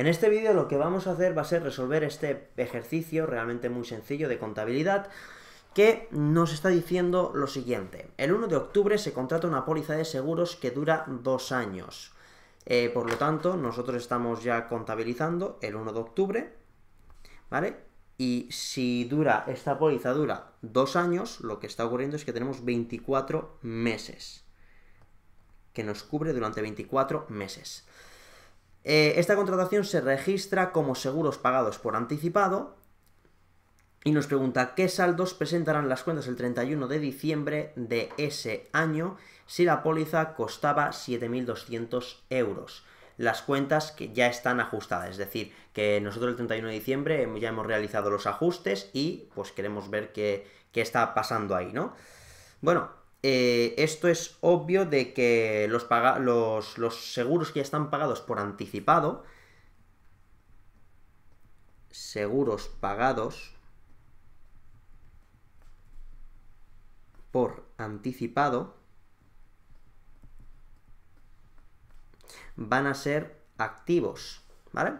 En este vídeo lo que vamos a hacer va a ser resolver este ejercicio realmente muy sencillo de contabilidad que nos está diciendo lo siguiente. El 1 de octubre se contrata una póliza de seguros que dura dos años. Eh, por lo tanto, nosotros estamos ya contabilizando el 1 de octubre, ¿vale? Y si dura, esta póliza dura dos años, lo que está ocurriendo es que tenemos 24 meses, que nos cubre durante 24 meses. Eh, esta contratación se registra como seguros pagados por anticipado y nos pregunta qué saldos presentarán las cuentas el 31 de diciembre de ese año si la póliza costaba 7.200 euros las cuentas que ya están ajustadas. Es decir, que nosotros el 31 de diciembre ya hemos realizado los ajustes y pues queremos ver qué, qué está pasando ahí, ¿no? Bueno, eh, esto es obvio de que los, los, seguros que ya están pagados por anticipado, seguros pagados por anticipado, van a ser activos, ¿vale?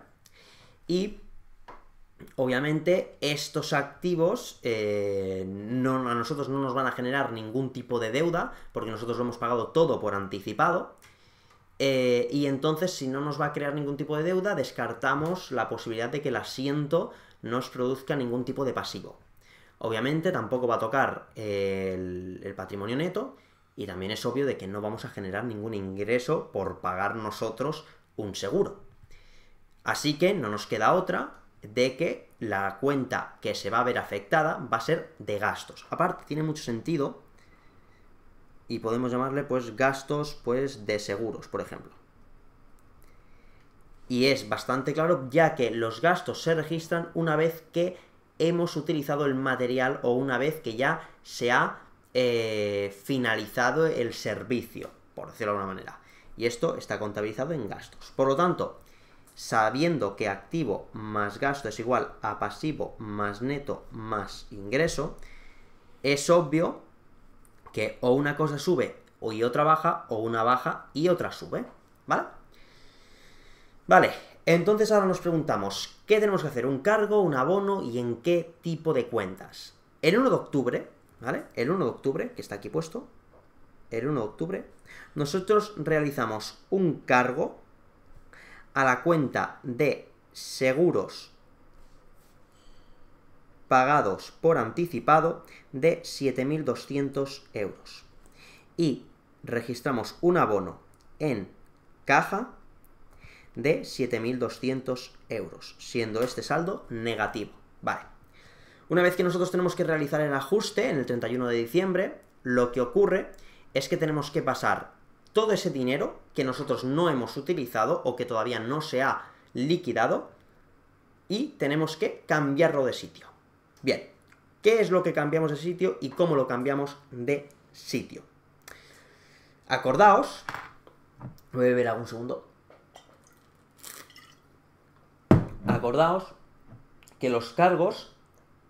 Y obviamente estos activos eh, no, a nosotros no nos van a generar ningún tipo de deuda, porque nosotros lo hemos pagado todo por anticipado. Eh, y entonces, si no nos va a crear ningún tipo de deuda, descartamos la posibilidad de que el asiento nos produzca ningún tipo de pasivo. Obviamente, tampoco va a tocar el patrimonio neto, y también es obvio de que no vamos a generar ningún ingreso por pagar nosotros un seguro. Así que no nos queda otra de que la cuenta que se va a ver afectada va a ser de gastos. Aparte, tiene mucho sentido y podemos llamarle pues gastos pues de seguros, por ejemplo. Y es bastante claro ya que los gastos se registran una vez que hemos utilizado el material o una vez que ya se ha eh, finalizado el servicio, por decirlo de alguna manera. Y esto está contabilizado en gastos. Por lo tanto, sabiendo que activo más gasto es igual a pasivo más neto más ingreso, es obvio que o una cosa sube y otra baja, o una baja y otra sube, ¿vale? Vale, entonces ahora nos preguntamos, ¿qué tenemos que hacer? ¿Un cargo, un abono y en qué tipo de cuentas? El 1 de octubre, ¿vale? El 1 de octubre, que está aquí puesto, el 1 de octubre, nosotros realizamos un cargo a la cuenta de seguros pagados por anticipado de 7.200 euros. Y registramos un abono en caja de 7.200 euros, siendo este saldo negativo. Vale. Una vez que nosotros tenemos que realizar el ajuste en el 31 de diciembre, lo que ocurre es que tenemos que pasar todo ese dinero que nosotros no hemos utilizado o que todavía no se ha liquidado y tenemos que cambiarlo de sitio. Bien, ¿qué es lo que cambiamos de sitio y cómo lo cambiamos de sitio? Acordaos, voy a beber algún segundo. Acordaos que los cargos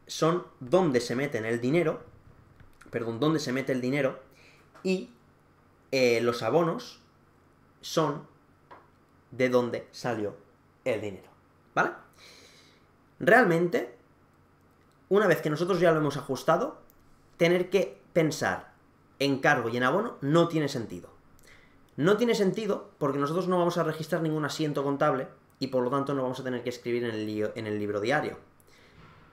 son donde se meten el dinero, perdón, dónde se mete el dinero y eh, los abonos son de dónde salió el dinero. ¿Vale? Realmente, una vez que nosotros ya lo hemos ajustado, tener que pensar en cargo y en abono no tiene sentido. No tiene sentido porque nosotros no vamos a registrar ningún asiento contable y por lo tanto no vamos a tener que escribir en el libro diario.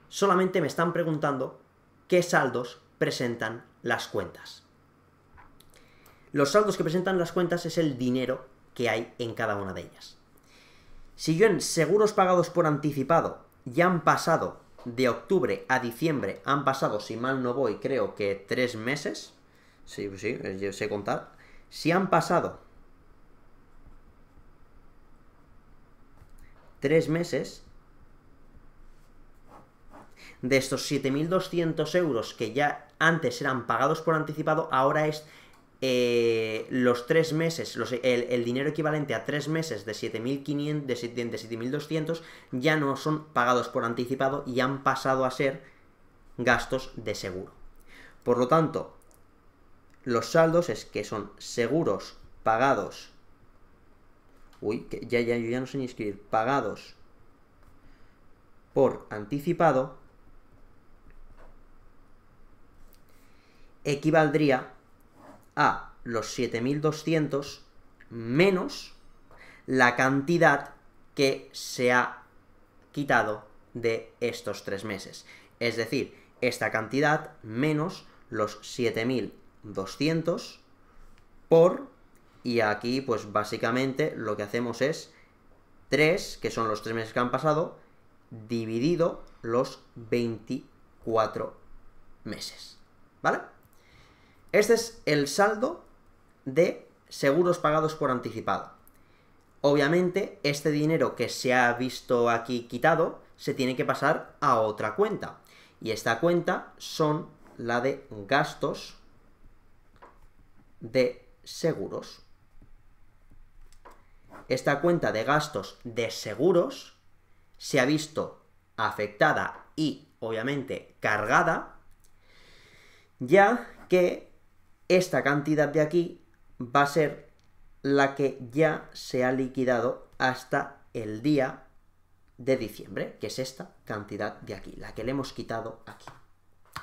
Solamente me están preguntando qué saldos presentan las cuentas. Los saldos que presentan las cuentas es el dinero que hay en cada una de ellas. Si yo en seguros pagados por anticipado ya han pasado de octubre a diciembre, han pasado, si mal no voy, creo que tres meses. Sí, sí, yo sé contar. Si han pasado tres meses, de estos 7.200 euros que ya antes eran pagados por anticipado, ahora es eh, los tres meses, el, dinero equivalente a tres meses de 7.500, de 7.200 ya no son pagados por anticipado y han pasado a ser gastos de seguro. Por lo tanto, los saldos es que son seguros pagados. Uy, que ya, ya, ya no sé ni escribir. Pagados por anticipado equivaldría a los 7200 menos la cantidad que se ha quitado de estos tres meses. Es decir, esta cantidad menos los 7200 por, y aquí pues básicamente lo que hacemos es 3, que son los tres meses que han pasado, dividido los 24 meses. ¿Vale? Este es el saldo de seguros pagados por anticipado. Obviamente, este dinero que se ha visto aquí quitado se tiene que pasar a otra cuenta. Y esta cuenta son la de gastos de seguros. Esta cuenta de gastos de seguros se ha visto afectada y, obviamente, cargada, ya que esta cantidad de aquí va a ser la que ya se ha liquidado hasta el día de diciembre, que es esta cantidad de aquí, la que le hemos quitado aquí.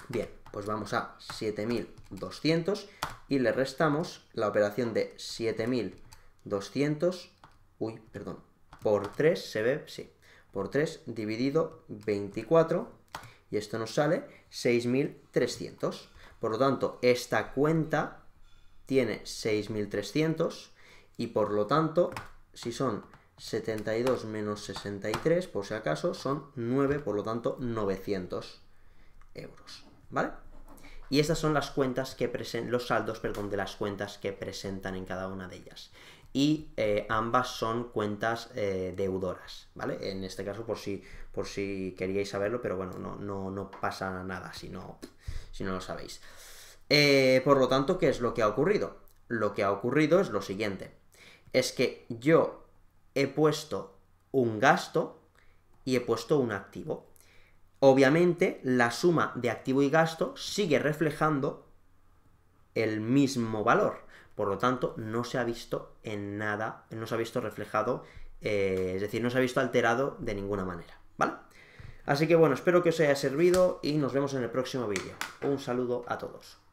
Bien, pues vamos a 7200 y le restamos la operación de 7200, uy, perdón, por 3 se ve, sí, por 3 dividido 24 y esto nos sale 6300. Por lo tanto, esta cuenta tiene 6.300 y por lo tanto, si son 72 menos 63, por si acaso, son 9, por lo tanto 900 euros, ¿vale? Y estas son las cuentas que presentan, los saldos, perdón, de las cuentas que presentan en cada una de ellas y eh, ambas son cuentas eh, deudoras, ¿vale? En este caso, por si, por si queríais saberlo, pero bueno, no, no, no pasa nada si no, si no lo sabéis. Eh, por lo tanto, ¿qué es lo que ha ocurrido? Lo que ha ocurrido es lo siguiente, es que yo he puesto un gasto y he puesto un activo. Obviamente, la suma de activo y gasto sigue reflejando el mismo valor. Por lo tanto, no se ha visto en nada, no se ha visto reflejado, eh, es decir, no se ha visto alterado de ninguna manera, ¿vale? Así que bueno, espero que os haya servido y nos vemos en el próximo vídeo. Un saludo a todos.